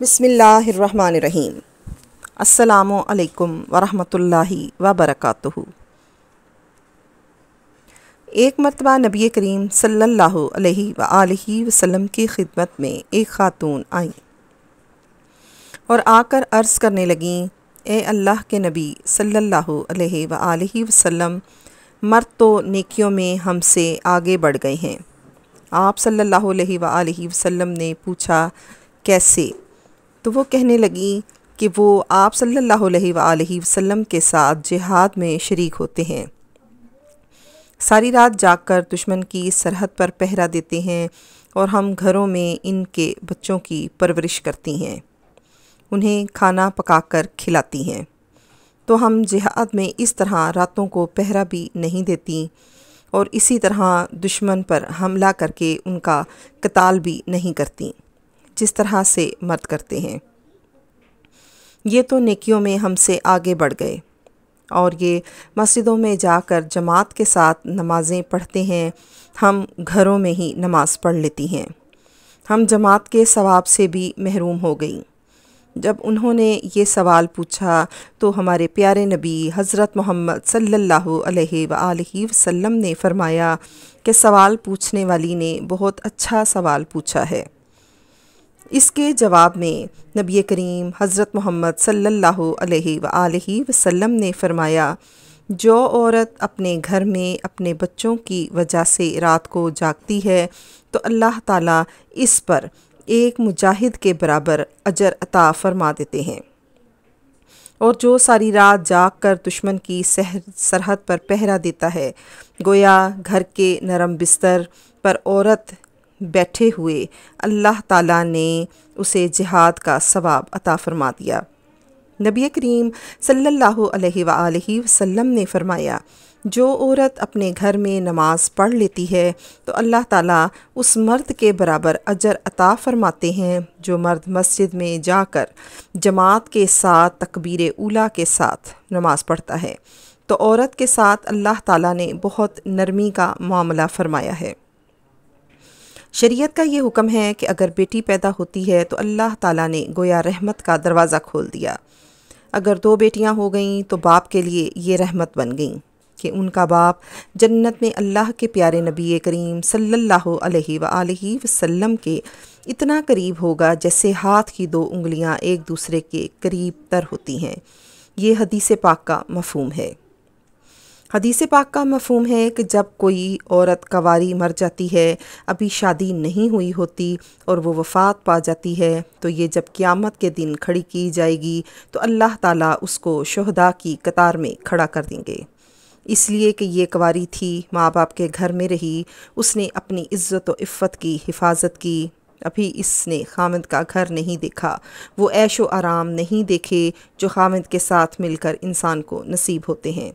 बिस्मिल्लाहिर्रहमानिर्रहीम अस्सलामु अलैकुम वरहि वबरकातुहु एक मरतबा नबी करीम सल्लल्लाहु अलैहि वआलि वसल्लम की ख़िदमत में एक ख़ातून आई और आकर अर्ज़ करने लगीं ए अल्लाह के नबी सल्लल्लाहु अलैहि वआलि वसल्लम मर्द तो नेकियों में हमसे आगे बढ़ गए हैं आप सल्लल्लाहु अलैहि वआलि वसल्लम ने पूछा कैसे तो वो कहने लगी कि वो आप सल्लल्लाहु अलैहि वसल्लम के साथ जिहाद में शरीक होते हैं सारी रात जाकर दुश्मन की सरहद पर पहरा देते हैं और हम घरों में इनके बच्चों की परवरिश करती हैं उन्हें खाना पकाकर खिलाती हैं तो हम जिहाद में इस तरह रातों को पहरा भी नहीं देती और इसी तरह दुश्मन पर हमला करके उनका कताल भी नहीं करती जिस तरह से मर्द करते हैं ये तो नेकियों में हमसे आगे बढ़ गए और ये मस्जिदों में जाकर जमात के साथ नमाज़ें पढ़ते हैं हम घरों में ही नमाज़ पढ़ लेती हैं हम जमात के सवाब से भी महरूम हो गई जब उन्होंने ये सवाल पूछा तो हमारे प्यारे नबी हज़रत मोहम्मद सल्लल्लाहु अलैहि वसल्लम ने फ़रमाया कि सवाल पूछने वाली ने बहुत अच्छा सवाल पूछा है इसके जवाब में नबी करीम हज़रत मोहम्मद सल्ला वसम ने फरमाया जो औरत अपने घर में अपने बच्चों की वजह से रात को जागती है तो अल्लाह ताला इस पर एक मुजाहिद के बराबर अजर अता फरमा देते हैं और जो सारी रात जाग कर दुश्मन की सहर सरहद पर पहरा देता है गोया घर के नरम बिस्तर पर औरत बैठे हुए अल्लाह ताला ने उसे जिहाद का सवाब अता फरमा दिया नबी करीम सल्लल्लाहु अलैहि सल्ला वसल्लम ने फरमाया जो औरत अपने घर में नमाज पढ़ लेती है तो अल्लाह ताला उस मर्द के बराबर अजर अता फरमाते हैं जो मर्द मस्जिद में जाकर जमात के साथ तकबीर उला के साथ नमाज पढ़ता है तो औरत के साथ अल्लाह ताला ने बहुत नरमी का मामला फरमाया है शरीयत का ये हुक्म है कि अगर बेटी पैदा होती है तो अल्लाह ताला ने गोया रहमत का दरवाज़ा खोल दिया अगर दो बेटियां हो गईं तो बाप के लिए ये रहमत बन गईं कि उनका बाप जन्नत में अल्लाह के प्यारे नबी करीम सल्लल्लाहु अलैहि सल्ला वसल्लम के इतना करीब होगा जैसे हाथ की दो उंगलियाँ एक दूसरे के करीब तर होती हैं ये हदीस पाक का मफहम है हदीस पाक का मफहम है कि जब कोई औरत कवारी मर जाती है अभी शादी नहीं हुई होती और वो वफ़ात पा जाती है तो ये जब क़्यामत के दिन खड़ी की जाएगी तो अल्लाह ताला उसको शहदा की कतार में खड़ा कर देंगे इसलिए कि ये कवारी थी माँ बाप के घर में रही उसने अपनी इज़्ज़त व की हिफाजत की अभी इसने खामिद का घर नहीं देखा वो ऐशो आराम नहीं देखे जो खामिद के साथ मिलकर इंसान को नसीब होते हैं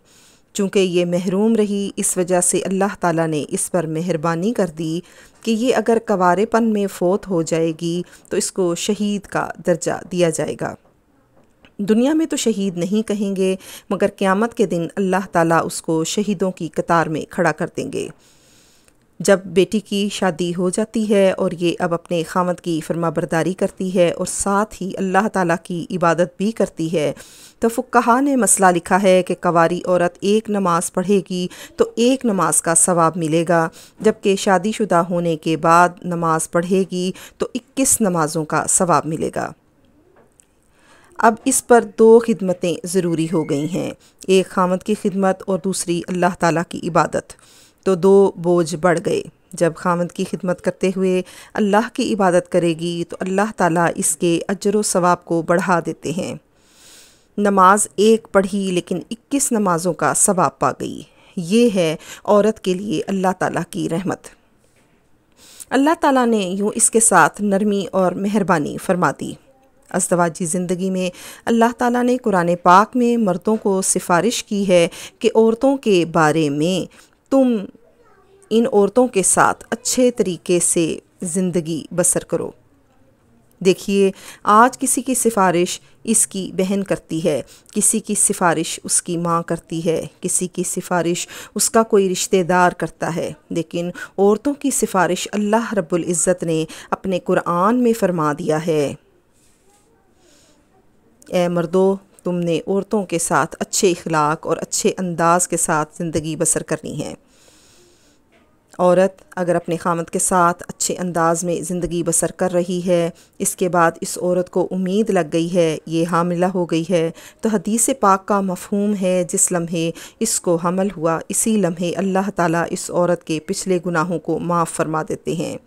चूँकि ये महरूम रही इस वजह से अल्लाह ताला ने इस पर मेहरबानी कर दी कि ये अगर कवारेपन में फोत हो जाएगी तो इसको शहीद का दर्जा दिया जाएगा दुनिया में तो शहीद नहीं कहेंगे मगर क़्यामत के दिन अल्लाह ताला उसको शहीदों की कतार में खड़ा कर देंगे जब बेटी की शादी हो जाती है और ये अब अपने खामद की फरमाबरदारी करती है और साथ ही अल्लाह ताला की इबादत भी करती है तो फ़ुकहा ने मसला लिखा है कि कवारी औरत एक नमाज पढ़ेगी तो एक नमाज का सवाब मिलेगा जबकि शादीशुदा होने के बाद नमाज पढ़ेगी तो इक्कीस नमाज़ों का सवाब मिलेगा अब इस पर दो खिदमतें ज़रूरी हो गई हैं एक खामद की खिदमत और दूसरी अल्लाह ताली की इबादत तो दो बोझ बढ़ गए जब खामद की खिदमत करते हुए अल्लाह की इबादत करेगी तो अल्लाह ताला इसके अजर व सवाब को बढ़ा देते हैं नमाज एक पढ़ी लेकिन 21 नमाज़ों का सवाब पा गई ये है औरत के लिए अल्लाह ताला की रहमत अल्लाह ताला ने यूँ इसके साथ नरमी और मेहरबानी फरमा दी अस्तवाजी ज़िंदगी में अल्लाह ताला ने कुरान पाक में मर्दों को सिफारिश की है कि औरतों के बारे में तुम इन औरतों के साथ अच्छे तरीके से ज़िंदगी बसर करो देखिए आज किसी की सिफारिश इसकी बहन करती है किसी की सिफारिश उसकी माँ करती है किसी की सिफारिश उसका कोई रिश्तेदार करता है लेकिन औरतों की सिफारिश अल्लाह रब्बुल इज़्ज़त ने अपने कुरान में फरमा दिया है ए मर्दों तुमने औरतों के साथ अच्छे इखलाक और अच्छे अंदाज के साथ ज़िंदगी बसर करनी है औरत अगर अपने ख़ामत के साथ अच्छे अंदाज में ज़िंदगी बसर कर रही है इसके बाद इस औरत को उम्मीद लग गई है ये हामिला हो गई है तो हदीस पाक का मफहूम है जिस लम्हे इसको हमल हुआ इसी लम्हे अल्लाह ताला इस औरत के पिछले गुनाहों को माफ़ फरमा देते हैं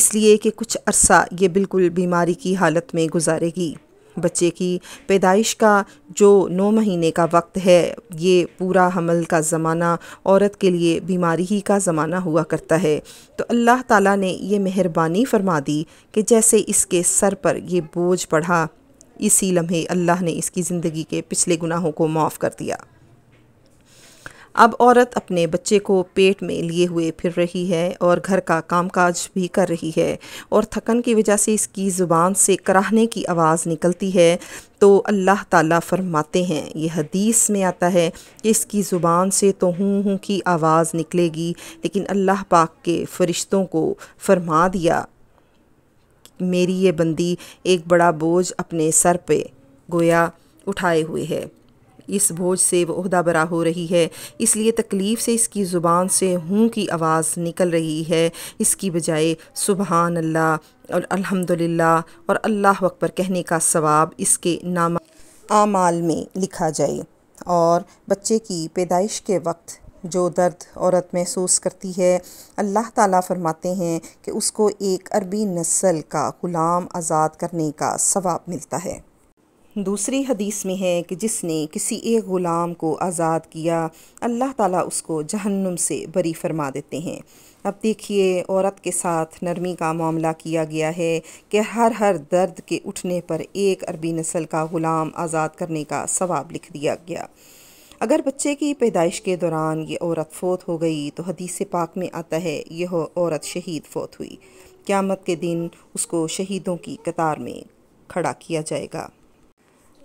इसलिए कि कुछ अरसा ये बिल्कुल बीमारी की हालत में गुजारेगी बच्चे की पैदाइश का जो नौ महीने का वक्त है ये पूरा हमल का ज़माना औरत के लिए बीमारी ही का ज़माना हुआ करता है तो अल्लाह ताला ने ये मेहरबानी फरमा दी कि जैसे इसके सर पर ये बोझ पड़ा इसी लम्हे अल्लाह ने इसकी ज़िंदगी के पिछले गुनाहों को माफ़ कर दिया अब औरत अपने बच्चे को पेट में लिए हुए फिर रही है और घर का कामकाज भी कर रही है और थकन की वजह से इसकी ज़ुबान से कराहने की आवाज़ निकलती है तो अल्लाह ताला फरमाते हैं यह हदीस में आता है कि इसकी ज़ुबान से तो हूँ हूँ की आवाज़ निकलेगी लेकिन अल्लाह पाक के फ़रिश्तों को फरमा दिया मेरी ये बंदी एक बड़ा बोझ अपने सर पे गोया उठाए हुए है इस बोझ से वो उहदा बरा हो रही है इसलिए तकलीफ़ से इसकी ज़ुबान से हूँ की आवाज़ निकल रही है इसकी बजाय सुबहान अल्लाह और अल्हम्दुलिल्लाह और अल्लाह अकबर कहने का सवाब इसके नाम आमाल में लिखा जाए और बच्चे की पैदाइश के वक्त जो दर्द औरत महसूस करती है अल्लाह ताला फरमाते हैं कि उसको एक अरबी नस्ल का ग़ुलाम आज़ाद करने का सवाब मिलता है दूसरी हदीस में है कि जिसने किसी एक ग़ुलाम को आज़ाद किया अल्लाह ताला उसको जहन्नुम से बरी फरमा देते हैं अब देखिए औरत के साथ नरमी का मामला किया गया है कि हर हर दर्द के उठने पर एक अरबी नस्ल का ग़ुलाम आज़ाद करने का सवाब लिख दिया गया अगर बच्चे की पैदाइश के दौरान ये औरत फ़ोत हो गई तो हदीस पाक में आता है यह औरत शहीद फोत हुई क़्यामत के दिन उसको शहीदों की कतार में खड़ा किया जाएगा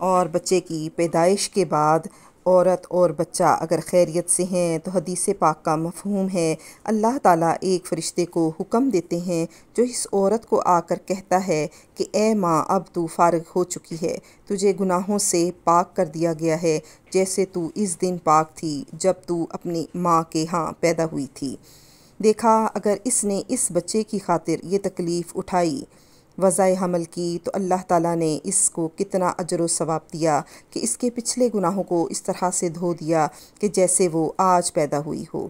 और बच्चे की पैदाइश के बाद औरत और बच्चा अगर खैरियत से हैं तो हदीस पाक का मफहूम है अल्लाह ताला एक फ़रिश्ते को हुक्म देते हैं जो इस औरत को आकर कहता है कि ए माँ अब तू फारग हो चुकी है तुझे गुनाहों से पाक कर दिया गया है जैसे तू इस दिन पाक थी जब तू अपनी माँ के यहाँ पैदा हुई थी देखा अगर इसने इस बच्चे की खातिर ये तकलीफ़ उठाई वज़ा हमल की तो अल्लाह ताला ने इसको कितना अजर सवाब दिया कि इसके पिछले गुनाहों को इस तरह से धो दिया कि जैसे वो आज पैदा हुई हो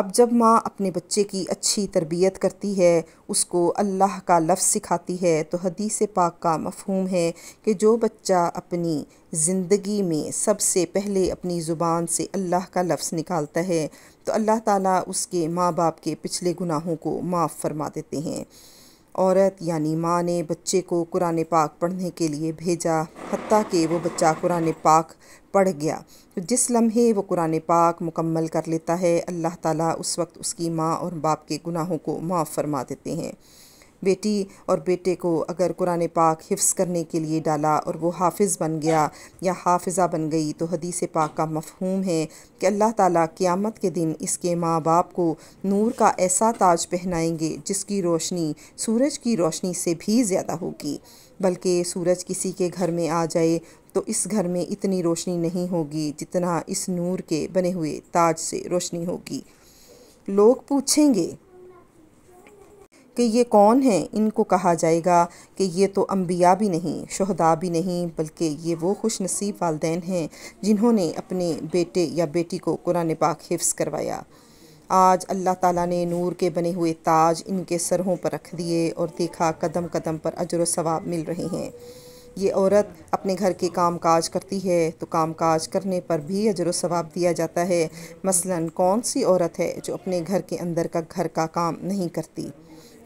अब जब माँ अपने बच्चे की अच्छी तरबियत करती है उसको अल्लाह का लफ्ज़ सिखाती है तो हदीस पाक का मफहूम है कि जो बच्चा अपनी ज़िंदगी में सबसे पहले अपनी ज़ुबान से अल्लाह का लफ्ज़ निकालता है तो अल्लाह ताला उसके माँ बाप के पिछले गुनाहों को माफ़ फरमा देते हैं औरत यानी माँ ने बच्चे को कुरान पाक पढ़ने के लिए भेजा हती कि वो बच्चा कुरान पाक पढ़ गया तो जिस लम्हे वो कुरान पाक मुकम्मल कर लेता है अल्लाह ताला उस वक्त उसकी माँ और बाप के गुनाहों को माफ़ फरमा देते हैं बेटी और बेटे को अगर कुरान पाक हिफ्स करने के लिए डाला और वो हाफिज़ बन गया या हाफिज़ा बन गई तो हदीस पाक का मफहूम है कि अल्लाह ताला क़यामत के दिन इसके माँ बाप को नूर का ऐसा ताज पहनाएंगे जिसकी रोशनी सूरज की रोशनी से भी ज़्यादा होगी बल्कि सूरज किसी के घर में आ जाए तो इस घर में इतनी रोशनी नहीं होगी जितना इस नूर के बने हुए ताज से रोशनी होगी लोग पूछेंगे कि ये कौन हैं इनको कहा जाएगा कि ये तो अम्बिया भी नहीं शहदा भी नहीं बल्कि ये वो खुश नसीब वालदेन हैं जिन्होंने अपने बेटे या बेटी को कुरान पाक हिफ्स करवाया आज अल्लाह ताला ने नूर के बने हुए ताज इनके सरहों पर रख दिए और देखा कदम कदम पर अजर सवाब मिल रहे हैं ये औरत अपने घर के काम काज करती है तो काम काज करने पर भी अजर सवाब दिया जाता है मसलन कौन सी औरत है जो अपने घर के अंदर का घर का काम नहीं करती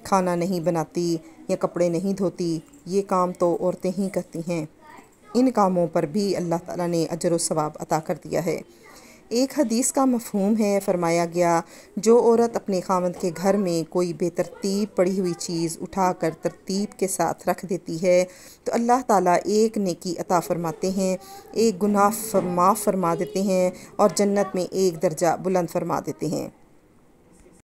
खाना नहीं बनाती या कपड़े नहीं धोती ये काम तो औरतें ही करती हैं इन कामों पर भी अल्लाह ताला ने अजर सवाब अता कर दिया है एक हदीस का मफहूम है फरमाया गया जो औरत अपने खामद के घर में कोई बेतरतीब पड़ी हुई चीज़ उठा कर तरतीब के साथ रख देती है तो अल्लाह ताला एक नेकी अता फरमाते हैं एक गुनाह माफ़ फरमा देते हैं और जन्नत में एक दर्जा बुलंद फरमा देते हैं